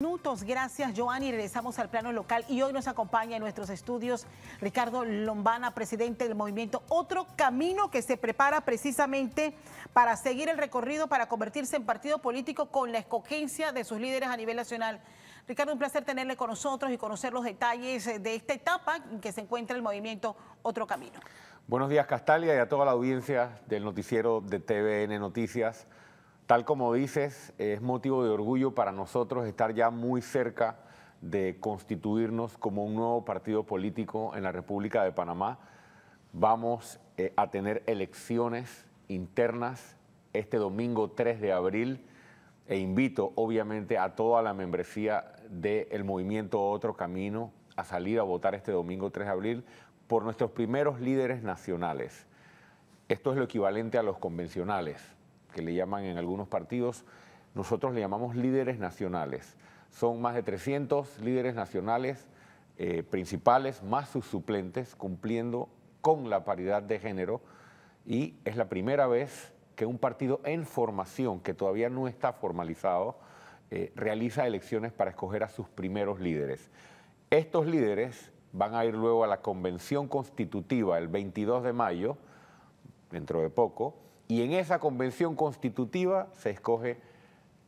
Minutos, gracias Joanny. Regresamos al plano local y hoy nos acompaña en nuestros estudios Ricardo Lombana, presidente del movimiento Otro Camino que se prepara precisamente para seguir el recorrido para convertirse en partido político con la escogencia de sus líderes a nivel nacional. Ricardo, un placer tenerle con nosotros y conocer los detalles eh, de esta etapa en que se encuentra el movimiento Otro Camino. Buenos días Castalia y a toda la audiencia del noticiero de TVN Noticias. Tal como dices, es motivo de orgullo para nosotros estar ya muy cerca de constituirnos como un nuevo partido político en la República de Panamá. Vamos eh, a tener elecciones internas este domingo 3 de abril e invito obviamente a toda la membresía del movimiento Otro Camino a salir a votar este domingo 3 de abril por nuestros primeros líderes nacionales. Esto es lo equivalente a los convencionales que le llaman en algunos partidos, nosotros le llamamos líderes nacionales. Son más de 300 líderes nacionales eh, principales, más sus suplentes, cumpliendo con la paridad de género. Y es la primera vez que un partido en formación, que todavía no está formalizado, eh, realiza elecciones para escoger a sus primeros líderes. Estos líderes van a ir luego a la convención constitutiva el 22 de mayo, dentro de poco, y en esa convención constitutiva se escoge,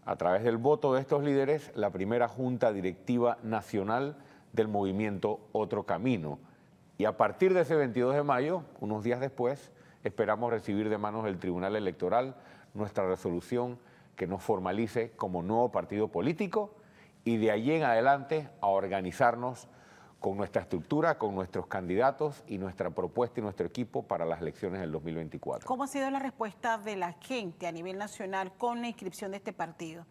a través del voto de estos líderes, la primera junta directiva nacional del movimiento Otro Camino. Y a partir de ese 22 de mayo, unos días después, esperamos recibir de manos del Tribunal Electoral nuestra resolución que nos formalice como nuevo partido político y de allí en adelante a organizarnos con nuestra estructura, con nuestros candidatos y nuestra propuesta y nuestro equipo para las elecciones del 2024. ¿Cómo ha sido la respuesta de la gente a nivel nacional con la inscripción de este partido?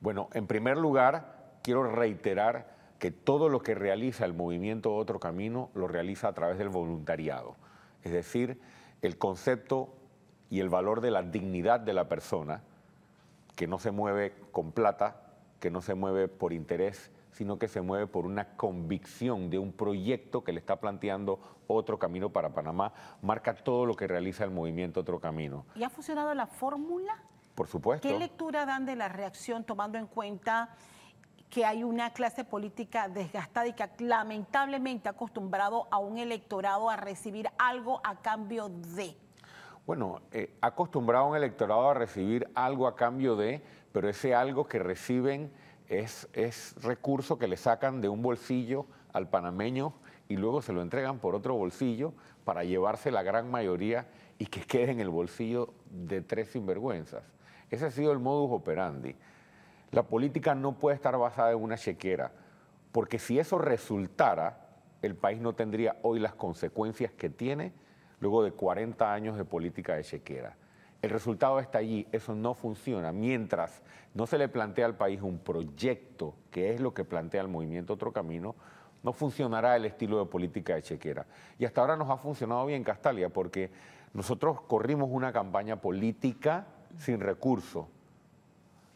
Bueno, en primer lugar, quiero reiterar que todo lo que realiza el movimiento Otro Camino lo realiza a través del voluntariado, es decir, el concepto y el valor de la dignidad de la persona, que no se mueve con plata, que no se mueve por interés sino que se mueve por una convicción de un proyecto que le está planteando otro camino para Panamá. Marca todo lo que realiza el movimiento Otro Camino. ¿Y ha funcionado la fórmula? Por supuesto. ¿Qué lectura dan de la reacción tomando en cuenta que hay una clase política desgastada y que lamentablemente ha acostumbrado a un electorado a recibir algo a cambio de? Bueno, eh, ha acostumbrado a un electorado a recibir algo a cambio de, pero ese algo que reciben es, recurso que le sacan de un bolsillo al panameño y luego se lo entregan por otro bolsillo para llevarse la gran mayoría y que quede en el bolsillo de tres sinvergüenzas. Ese ha sido el modus operandi. La política no puede estar basada en una chequera, porque si eso resultara, el país no tendría hoy las consecuencias que tiene luego de 40 años de política de chequera. El resultado está allí, eso no funciona. Mientras no se le plantea al país un proyecto, que es lo que plantea el movimiento Otro Camino, no funcionará el estilo de política de chequera. Y hasta ahora nos ha funcionado bien Castalia, porque nosotros corrimos una campaña política sin recursos,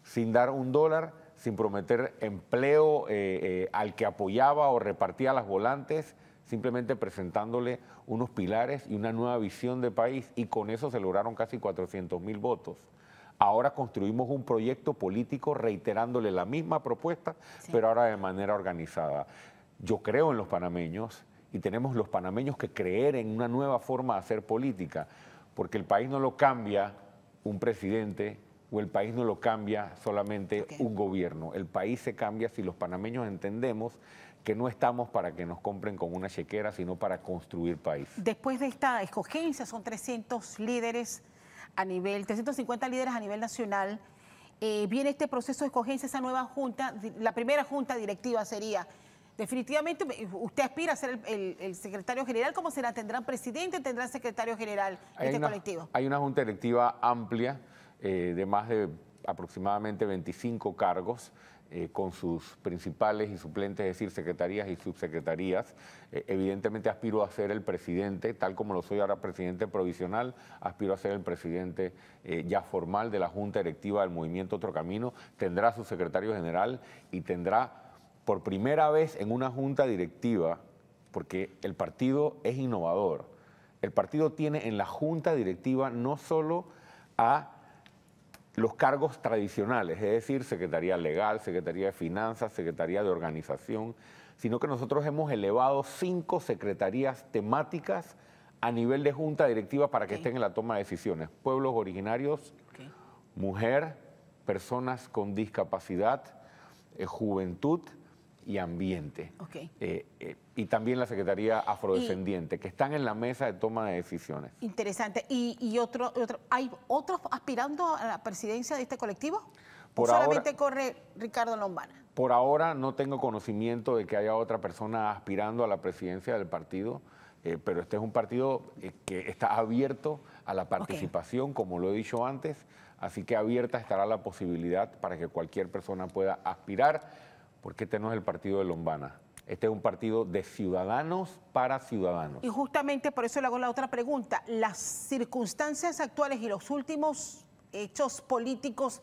sin dar un dólar, sin prometer empleo eh, eh, al que apoyaba o repartía las volantes simplemente presentándole unos pilares y una nueva visión de país y con eso se lograron casi 400 mil votos. Ahora construimos un proyecto político reiterándole la misma propuesta, pero ahora de manera organizada. Yo creo en los panameños y tenemos los panameños que creer en una nueva forma de hacer política, porque el país no lo cambia un presidente o el país no lo cambia solamente un gobierno. El país se cambia si los panameños entendemos que no estamos para que nos compren con una chequera, sino para construir país. Después de esta escogencia, son 300 líderes a nivel, 350 líderes a nivel nacional, eh, viene este proceso de escogencia, esa nueva junta, la primera junta directiva sería, definitivamente eh, usted aspira a ser el, secretario general, ¿cómo será? ¿Tendrán presidente, tendrán secretario general hay este colectivo? Hay una junta directiva amplia eh, de más de aproximadamente 25 cargos. Eh, con sus principales y suplentes, es decir, secretarías y subsecretarías. Eh, evidentemente aspiro a ser el presidente, tal como lo soy ahora presidente provisional, aspiro a ser el presidente eh, ya formal de la Junta Directiva del Movimiento Otro Camino, tendrá su secretario general y tendrá por primera vez en una Junta Directiva, porque el partido es innovador, el partido tiene en la Junta Directiva no solo a los cargos tradicionales, es decir, Secretaría Legal, Secretaría de Finanzas, Secretaría de Organización, sino que nosotros hemos elevado cinco secretarías temáticas a nivel de junta directiva para que estén en la toma de decisiones. Pueblos originarios, mujer, personas con discapacidad, eh, juventud y Ambiente. Eh, eh, y también la Secretaría Afrodescendiente, que están en la mesa de toma de decisiones. Interesante. ¿Y, y otro, hay otros aspirando a la presidencia de este colectivo? Por solamente corre Ricardo Lombana? Por ahora no tengo conocimiento de que haya otra persona aspirando a la presidencia del partido. Eh, pero este es un partido que está abierto a la participación, como lo he dicho antes, así que abierta estará la posibilidad para que cualquier persona pueda aspirar porque este no es el partido de Lombana. Este es un partido de ciudadanos para ciudadanos. Y justamente por eso le hago la otra pregunta. Las circunstancias actuales y los últimos hechos políticos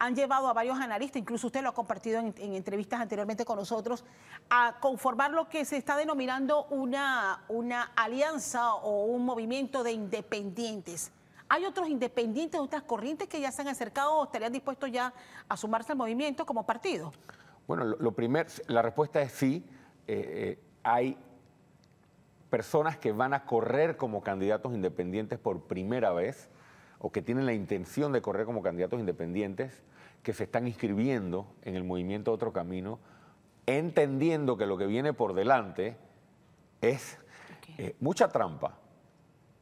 han llevado a varios analistas, incluso usted lo ha compartido en, entrevistas anteriormente con nosotros, a conformar lo que se está denominando una, una alianza o un movimiento de independientes. ¿Hay otros independientes, otras corrientes que ya se han acercado o estarían dispuestos ya a sumarse al movimiento como partido? Bueno, lo, primero, la respuesta es sí. Eh, eh, hay personas que van a correr como candidatos independientes por primera vez o que tienen la intención de correr como candidatos independientes, que se están inscribiendo en el movimiento Otro Camino, entendiendo que lo que viene por delante es eh, mucha trampa.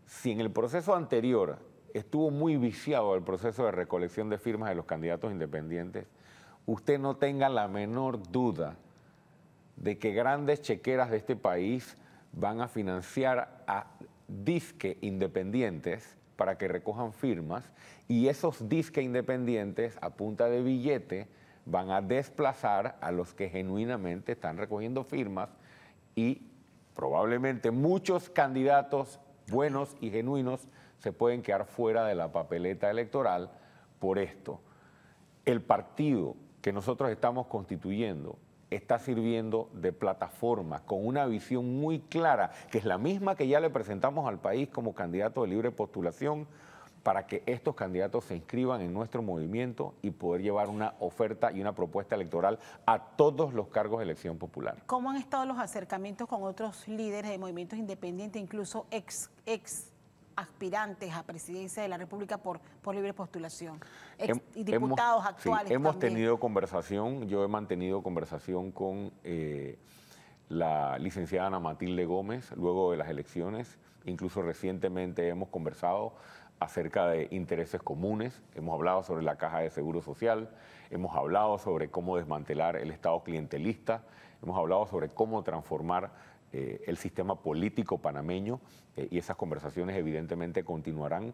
Si en el proceso anterior estuvo muy viciado el proceso de recolección de firmas de los candidatos independientes, usted no tenga la menor duda de que grandes chequeras de este país van a financiar a disque independientes para que recojan firmas y esos disque independientes a punta de billete van a desplazar a los que genuinamente están recogiendo firmas y probablemente muchos candidatos buenos y genuinos se pueden quedar fuera de la papeleta electoral por esto. El partido que nosotros estamos constituyendo está sirviendo de plataforma con una visión muy clara, que es la misma que ya le presentamos al país como candidato de libre postulación, para que estos candidatos se inscriban en nuestro movimiento y poder llevar una oferta y una propuesta electoral a todos los cargos de elección popular. ¿Cómo han estado los acercamientos con otros líderes de movimientos independientes, incluso ex, ex aspirantes a presidencia de la República por, por libre postulación. y diputados actuales. hemos tenido conversación, yo he mantenido conversación con eh, la licenciada Ana Matilde Gómez luego de las elecciones, incluso recientemente hemos conversado acerca de intereses comunes, hemos hablado sobre la caja de seguro social, hemos hablado sobre cómo desmantelar el Estado clientelista, hemos hablado sobre cómo transformar eh, el sistema político panameño eh, y esas conversaciones evidentemente continuarán.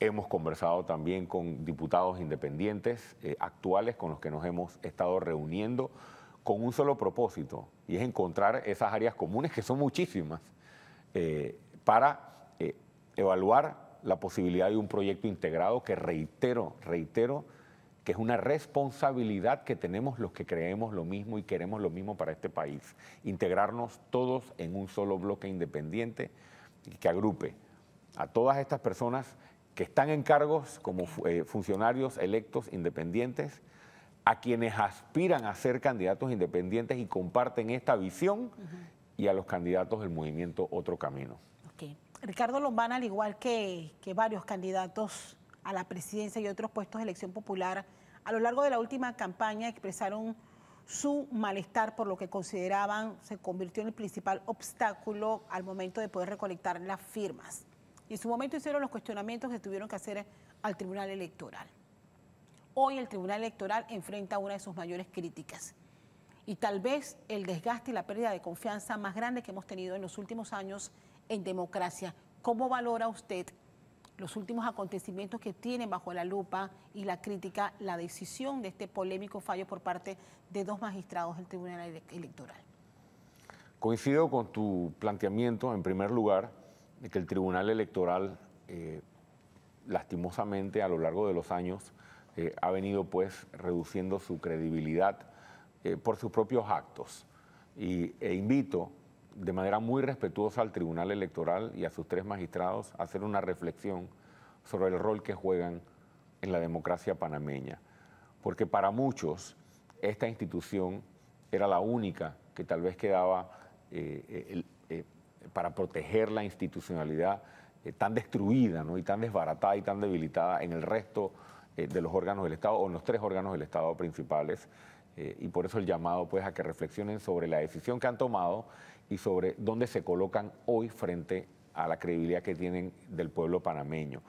Hemos conversado también con diputados independientes eh, actuales con los que nos hemos estado reuniendo con un solo propósito y es encontrar esas áreas comunes que son muchísimas para evaluar la posibilidad de un proyecto integrado que reitero, reitero, que es una responsabilidad que tenemos los que creemos lo mismo y queremos lo mismo para este país. Integrarnos todos en un solo bloque independiente y que agrupe a todas estas personas que están en cargos como eh, funcionarios electos independientes, a quienes aspiran a ser candidatos independientes y comparten esta visión, y a los candidatos del movimiento Otro Camino. Ricardo Lombana, al igual que varios candidatos a la presidencia y otros puestos de elección popular, a lo largo de la última campaña expresaron su malestar por lo que consideraban se convirtió en el principal obstáculo al momento de poder recolectar las firmas. Y en su momento hicieron los cuestionamientos que tuvieron que hacer al Tribunal Electoral. Hoy el Tribunal Electoral enfrenta una de sus mayores críticas y tal vez el desgaste y la pérdida de confianza más grande que hemos tenido en los últimos años en democracia. ¿Cómo valora usted los últimos acontecimientos que tienen bajo la lupa y la crítica la decisión de este polémico fallo por parte de dos magistrados del Tribunal Electoral. Coincido con tu planteamiento, en primer lugar, de que el Tribunal Electoral, eh, lastimosamente, a lo largo de los años, eh, ha venido pues reduciendo su credibilidad eh, por sus propios actos. Y, e invito de manera muy respetuosa al Tribunal Electoral y a sus tres magistrados hacer una reflexión sobre el rol que juegan en la democracia panameña. Porque para muchos esta institución era la única que tal vez quedaba eh, eh, eh, para proteger la institucionalidad tan destruida ¿no? y tan desbaratada y tan debilitada en el resto de los órganos del Estado o en los tres órganos del Estado principales. y por eso el llamado pues, a que reflexionen sobre la decisión que han tomado y sobre dónde se colocan hoy frente a la credibilidad que tienen del pueblo panameño.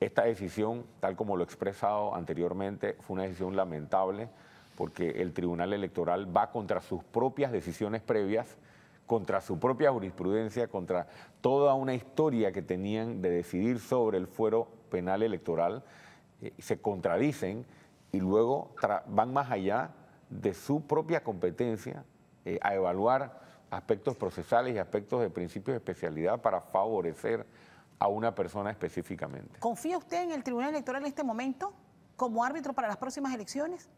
Esta decisión, tal como lo he expresado anteriormente, fue una decisión lamentable porque el Tribunal Electoral va contra sus propias decisiones previas, contra su propia jurisprudencia, contra toda una historia que tenían de decidir sobre el fuero penal electoral, eh, se contradicen y luego van más allá de su propia competencia eh, a evaluar aspectos procesales y aspectos de principios de especialidad para favorecer a una persona específicamente. ¿Confía usted en el Tribunal Electoral en este momento como árbitro para las próximas elecciones?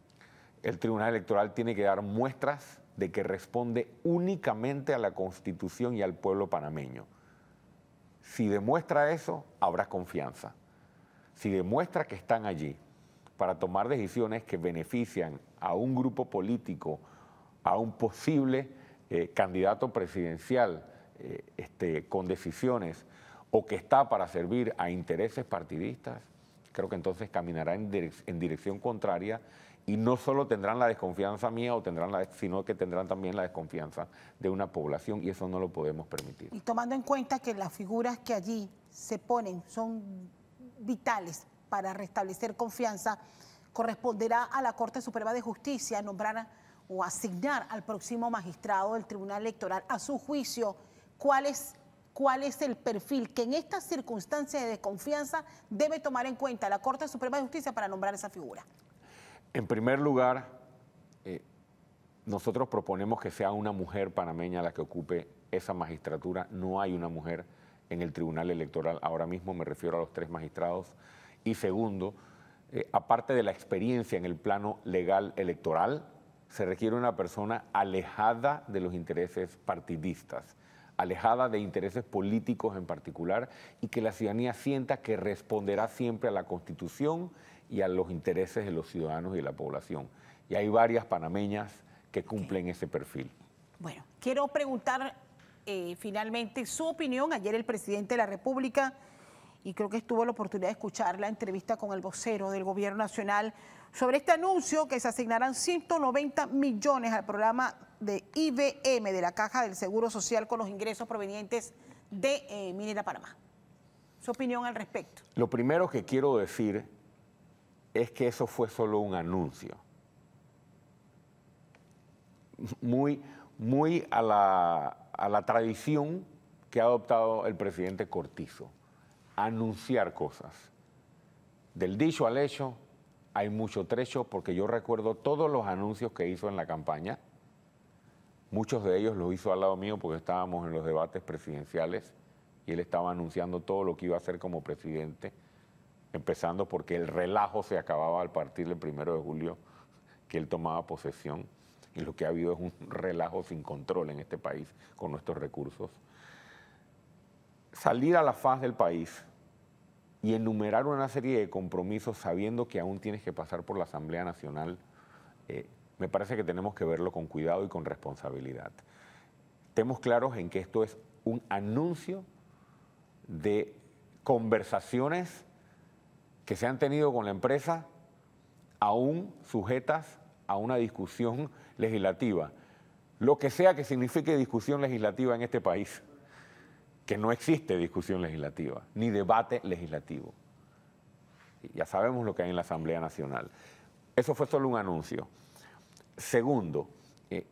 El Tribunal Electoral tiene que dar muestras de que responde únicamente a la Constitución y al pueblo panameño. Si demuestra eso, habrá confianza. Si demuestra que están allí para tomar decisiones que benefician a un grupo político, a un posible eh, candidato presidencial eh, este, con decisiones o que está para servir a intereses partidistas, creo que entonces caminará en, dirección contraria y no solo tendrán la desconfianza mía o tendrán la, sino que tendrán también la desconfianza de una población y eso no lo podemos permitir. Y tomando en cuenta que las figuras que allí se ponen son vitales para restablecer confianza, corresponderá a la Corte Suprema de Justicia nombrar o asignar al próximo magistrado del Tribunal Electoral a su juicio cuál es, cuál es el perfil que en estas circunstancias de desconfianza debe tomar en cuenta la Corte Suprema de Justicia para nombrar esa figura. En primer lugar, eh, nosotros proponemos que sea una mujer panameña la que ocupe esa magistratura. No hay una mujer en el Tribunal Electoral ahora mismo, me refiero a los tres magistrados. Y segundo, eh, aparte de la experiencia en el plano legal electoral, se requiere una persona alejada de los intereses partidistas, alejada de intereses políticos en particular, y que la ciudadanía sienta que responderá siempre a la Constitución y a los intereses de los ciudadanos y de la población. Y hay varias panameñas que cumplen ese perfil. Bueno, quiero preguntar eh, finalmente su opinión. Ayer el presidente de la República y creo que estuvo la oportunidad de escuchar la entrevista con el vocero del Gobierno Nacional sobre este anuncio que se asignarán 190 millones al programa de IBM de la Caja del Seguro Social con los ingresos provenientes de eh, Minera Panamá. Su opinión al respecto. Lo primero que quiero decir es que eso fue solo un anuncio. Muy, muy a la tradición que ha adoptado el presidente Cortizo anunciar cosas. Del dicho al hecho hay mucho trecho porque yo recuerdo todos los anuncios que hizo en la campaña. Muchos de ellos los hizo al lado mío porque estábamos en los debates presidenciales y él estaba anunciando todo lo que iba a hacer como presidente, empezando porque el relajo se acababa al partir del primero de julio que él tomaba posesión y lo que ha habido es un relajo sin control en este país con nuestros recursos. Salir a la faz del país y enumerar una serie de compromisos sabiendo que aún tienes que pasar por la Asamblea Nacional, eh, me parece que tenemos que verlo con cuidado y con responsabilidad. Estemos claros en que esto es un anuncio de conversaciones que se han tenido con la empresa aún sujetas a una discusión legislativa, lo que sea que signifique discusión legislativa en este país que no existe discusión legislativa, ni debate legislativo. Ya sabemos lo que hay en la Asamblea Nacional. Eso fue solo un anuncio. Segundo, eh,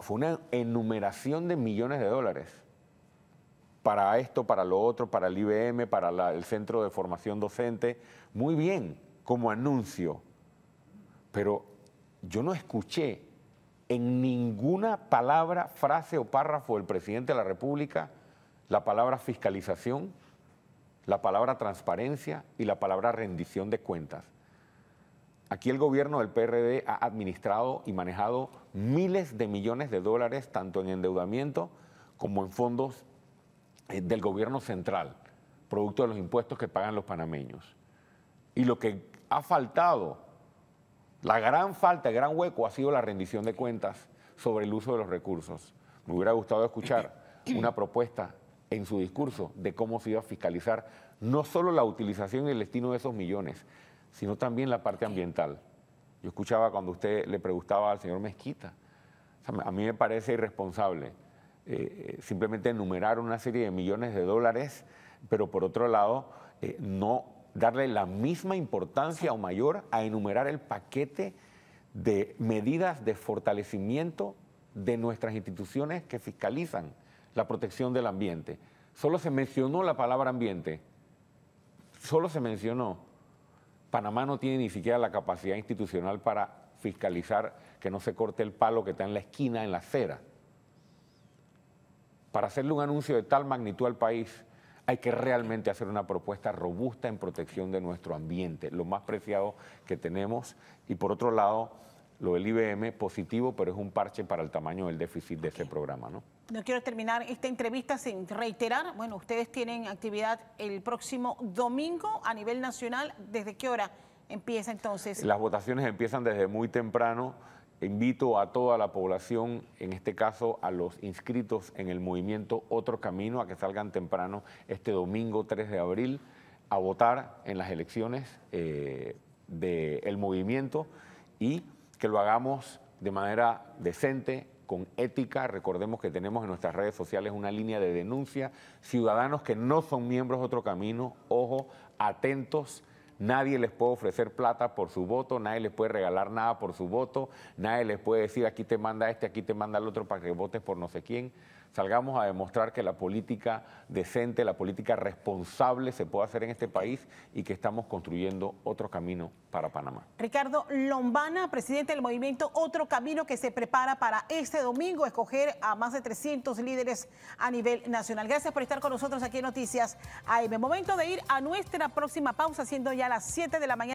fue una enumeración de millones de dólares para esto, para lo otro, para el IBM, para el Centro de Formación Docente. Muy bien, como anuncio. Pero yo no escuché en ninguna palabra, frase o párrafo del presidente de la República la palabra fiscalización, la palabra transparencia y la palabra rendición de cuentas. Aquí el gobierno del PRD ha administrado y manejado miles de millones de dólares, tanto en endeudamiento como en fondos eh, del gobierno central, producto de los impuestos que pagan los panameños. Y lo que ha faltado, la gran falta, el gran hueco ha sido la rendición de cuentas sobre el uso de los recursos. Me hubiera gustado escuchar una propuesta en su discurso de cómo se iba a fiscalizar no solo la utilización y el destino de esos millones, sino también la parte ambiental. Yo escuchaba cuando usted le preguntaba al señor Mezquita, a mí me parece irresponsable eh, eh, simplemente enumerar una serie de millones de dólares, pero por otro lado, eh, no darle la misma importancia o mayor a enumerar el paquete de medidas de fortalecimiento de nuestras instituciones que fiscalizan la protección del ambiente. Solo se mencionó la palabra ambiente. Solo se mencionó. Panamá no tiene ni siquiera la capacidad institucional para fiscalizar que no se corte el palo que está en la esquina, en la acera. Para hacerle un anuncio de tal magnitud al país, hay que realmente hacer una propuesta robusta en protección de nuestro ambiente, lo más preciado que tenemos. Y por otro lado, lo del IBM positivo, pero es un parche para el tamaño del déficit de este ese programa, ¿no? No quiero terminar esta entrevista sin reiterar, bueno, ustedes tienen actividad el próximo domingo a nivel nacional. ¿Desde qué hora empieza entonces? Las votaciones empiezan desde muy temprano. Invito a toda la población, en este caso a los inscritos en el movimiento Otro Camino, a que salgan temprano este domingo 3 de abril a votar en las elecciones eh, del movimiento y que lo hagamos de manera decente, con ética. Recordemos que tenemos en nuestras redes sociales una línea de denuncia. Ciudadanos que no son miembros de otro camino, ojo, atentos. Nadie les puede ofrecer plata por su voto, nadie les puede regalar nada por su voto, nadie les puede decir aquí te manda este, aquí te manda el otro para que votes por no sé quién salgamos a demostrar que la política decente, la política responsable se puede hacer en este país y que estamos construyendo otro camino para Panamá. Ricardo Lombana, presidente del movimiento Otro Camino que se prepara para este domingo, escoger a más de 300 líderes a nivel nacional. Gracias por estar con nosotros aquí en Noticias AM. Momento de ir a nuestra próxima pausa, siendo ya las 7 de la mañana.